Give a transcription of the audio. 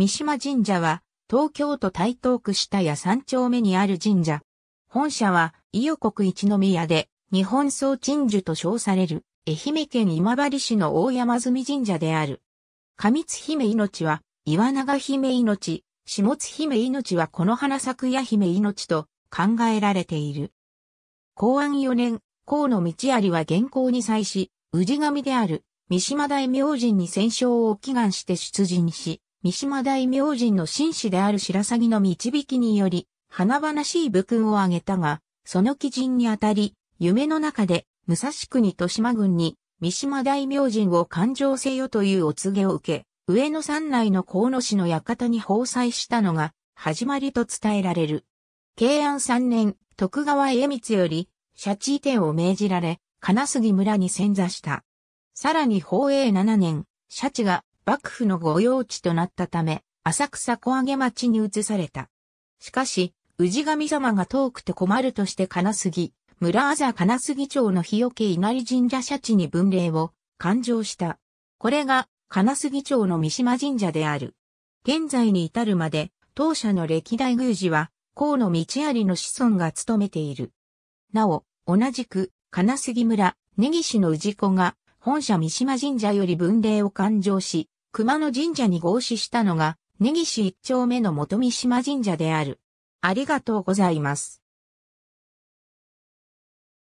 三島神社は、東京都台東区下谷三丁目にある神社。本社は、伊予国一宮で、日本総鎮守と称される、愛媛県今治市の大山住神社である。上津姫命は、岩永姫命、下津姫命はこの花咲夜姫命と考えられている。公安4年、河野道有は原稿に際し、氏神である三島大明神に戦勝を祈願して出陣し、三島大明神の紳士である白鷺の導きにより、華々しい武勲を挙げたが、その基人にあたり、夢の中で、武蔵国豊島軍に、三島大明神を勘定せよというお告げを受け、上野山内の河野市の館に放祭したのが、始まりと伝えられる。慶安3年、徳川家光より、社地移転を命じられ、金杉村に潜座した。さらに宝永7年、社地が幕府の御用地となったため、浅草小揚町に移された。しかし、氏神様が遠くて困るとして金杉、村あざ金杉町の日よけ稲荷神社社地に分霊を勘定した。これが金杉町の三島神社である。現在に至るまで、当社の歴代宮司は、河野道有の子孫が務めている。なお、同じく、金杉村、根岸の氏子が、本社三島神社より分霊を勘定し、熊野神社に合祀したのが、根岸一丁目の元三島神社である。ありがとうございます。